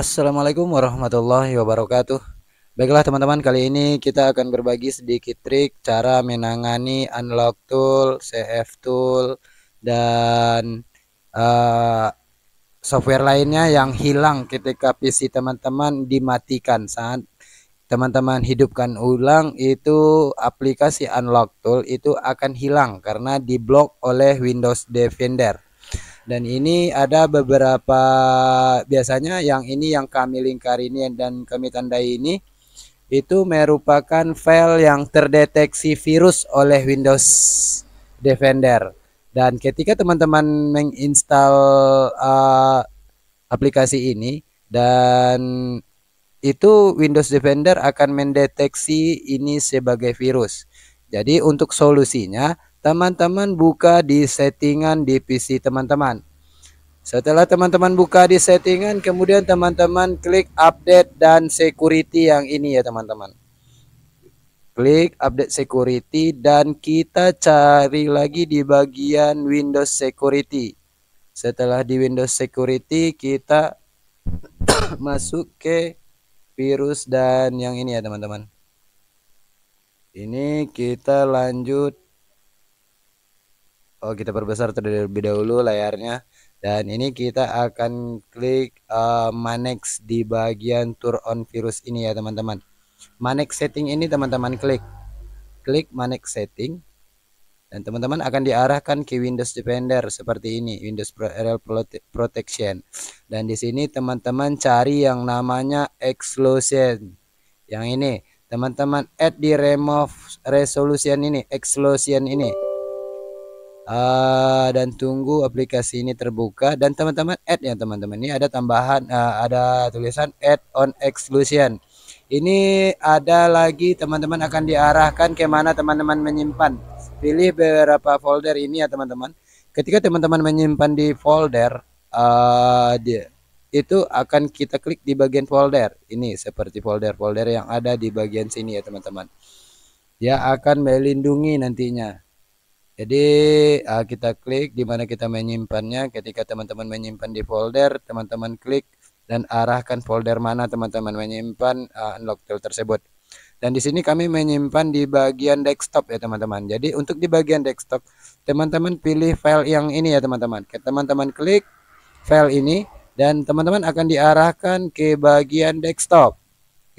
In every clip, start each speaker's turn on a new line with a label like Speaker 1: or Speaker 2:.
Speaker 1: Assalamualaikum warahmatullahi wabarakatuh Baiklah teman-teman kali ini kita akan berbagi sedikit trik cara menangani unlock tool, CF tool dan uh, software lainnya yang hilang ketika PC teman-teman dimatikan saat teman-teman hidupkan ulang itu aplikasi unlock tool itu akan hilang karena diblok oleh Windows Defender dan ini ada beberapa biasanya yang ini yang kami lingkar ini dan kami tandai ini itu merupakan file yang terdeteksi virus oleh Windows Defender. Dan ketika teman-teman menginstal uh, aplikasi ini dan itu Windows Defender akan mendeteksi ini sebagai virus. Jadi untuk solusinya teman-teman buka di settingan di PC teman-teman. Setelah teman-teman buka di settingan, kemudian teman-teman klik update dan security yang ini ya teman-teman. Klik update security dan kita cari lagi di bagian Windows Security. Setelah di Windows Security, kita masuk ke virus dan yang ini ya teman-teman. Ini kita lanjut Oh, kita perbesar terlebih dahulu layarnya. Dan ini kita akan klik uh, manex di bagian Turn on virus ini ya, teman-teman. manex setting ini teman-teman klik. Klik manex setting. Dan teman-teman akan diarahkan ke Windows Defender seperti ini, Windows RL Protection. Dan di sini teman-teman cari yang namanya Explosion. Yang ini, teman-teman add di remove resolution ini, Explosion ini. Ah, dan tunggu aplikasi ini terbuka dan teman-teman add ya teman-teman ini ada tambahan uh, ada tulisan add on exclusion ini ada lagi teman-teman akan diarahkan kemana teman-teman menyimpan pilih beberapa folder ini ya teman-teman ketika teman-teman menyimpan di folder uh, di, itu akan kita klik di bagian folder ini seperti folder-folder yang ada di bagian sini ya teman-teman Ya akan melindungi nantinya jadi uh, kita klik di mana kita menyimpannya. Ketika teman-teman menyimpan di folder, teman-teman klik dan arahkan folder mana teman-teman menyimpan uh, unlock tool tersebut. Dan di sini kami menyimpan di bagian desktop ya teman-teman. Jadi untuk di bagian desktop, teman-teman pilih file yang ini ya teman-teman. Teman-teman klik file ini dan teman-teman akan diarahkan ke bagian desktop.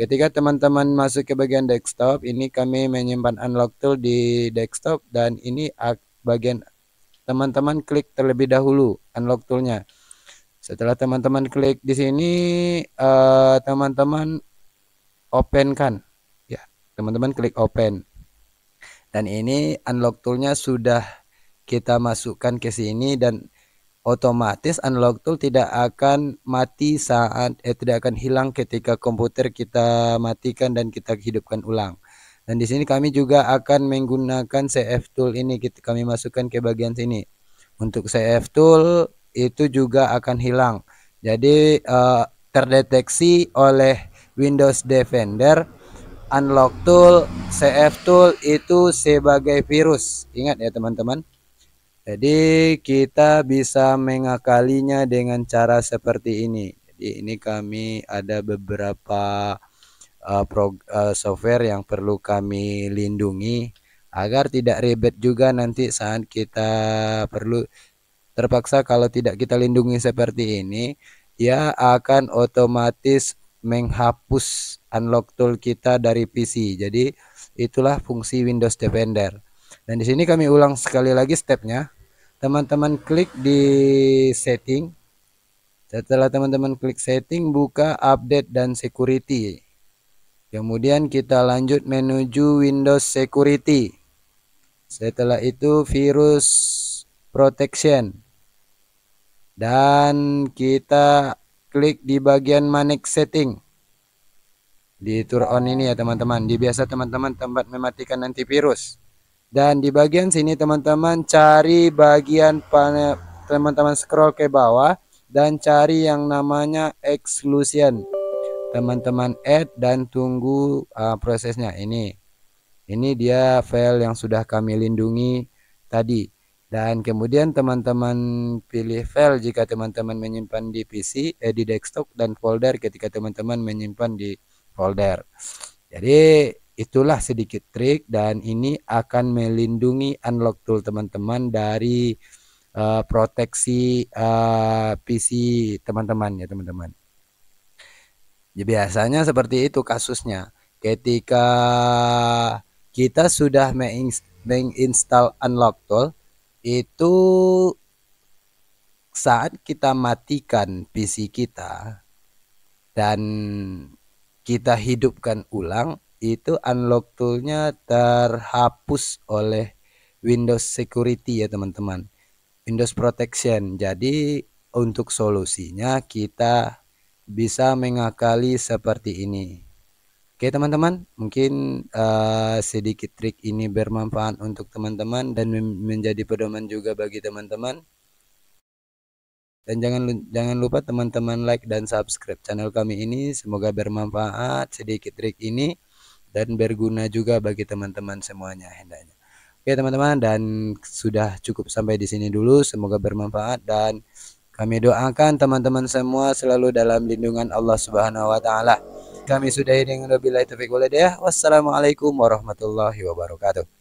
Speaker 1: Ketika teman-teman masuk ke bagian desktop, ini kami menyimpan unlock tool di desktop dan ini bagian teman-teman klik terlebih dahulu unlock toolnya. Setelah teman-teman klik di sini, eh, teman-teman uh, open kan, ya teman-teman klik open. Dan ini unlock toolnya sudah kita masukkan ke sini dan otomatis analog tool tidak akan mati saat eh tidak akan hilang ketika komputer kita matikan dan kita hidupkan ulang. Dan di sini kami juga akan menggunakan CF tool ini kita kami masukkan ke bagian sini. Untuk CF tool itu juga akan hilang. Jadi eh, terdeteksi oleh Windows Defender unlock tool, CF tool itu sebagai virus. Ingat ya teman-teman jadi kita bisa mengakalinya dengan cara seperti ini. Jadi ini kami ada beberapa uh, prog, uh, software yang perlu kami lindungi agar tidak ribet juga nanti saat kita perlu terpaksa kalau tidak kita lindungi seperti ini ya akan otomatis menghapus unlock tool kita dari PC. Jadi itulah fungsi Windows Defender. Dan di sini kami ulang sekali lagi stepnya. Teman-teman klik di setting. Setelah teman-teman klik setting, buka update dan security. Kemudian kita lanjut menuju Windows Security. Setelah itu virus protection. Dan kita klik di bagian manage setting. Di turn on ini ya teman-teman. Di biasa teman-teman tempat mematikan antivirus. Dan di bagian sini teman-teman cari bagian teman-teman scroll ke bawah dan cari yang namanya exclusion. Teman-teman add dan tunggu uh, prosesnya ini. Ini dia file yang sudah kami lindungi tadi. Dan kemudian teman-teman pilih file jika teman-teman menyimpan di PC, eh, di desktop dan folder ketika teman-teman menyimpan di folder. Jadi Itulah sedikit trik dan ini akan melindungi unlock tool teman-teman dari uh, proteksi uh, eh, PC teman-teman ya teman-teman. Ya, biasanya seperti itu kasusnya. Ketika kita sudah menginstal unlock tool itu saat kita matikan PC kita dan kita hidupkan ulang itu unlock toolnya terhapus oleh Windows Security ya teman-teman Windows Protection jadi untuk solusinya kita bisa mengakali seperti ini Oke teman-teman mungkin uh, sedikit trik ini bermanfaat untuk teman-teman dan menjadi pedoman juga bagi teman-teman dan jangan jangan lupa teman-teman like dan subscribe channel kami ini semoga bermanfaat sedikit trik ini dan berguna juga bagi teman-teman semuanya hendaknya. Oke teman-teman dan sudah cukup sampai di sini dulu semoga bermanfaat dan kami doakan teman-teman semua selalu dalam lindungan Allah Subhanahu wa taala. Kami sudahi dengan wabillahi taufiq walhidayah. Wassalamualaikum warahmatullahi wabarakatuh.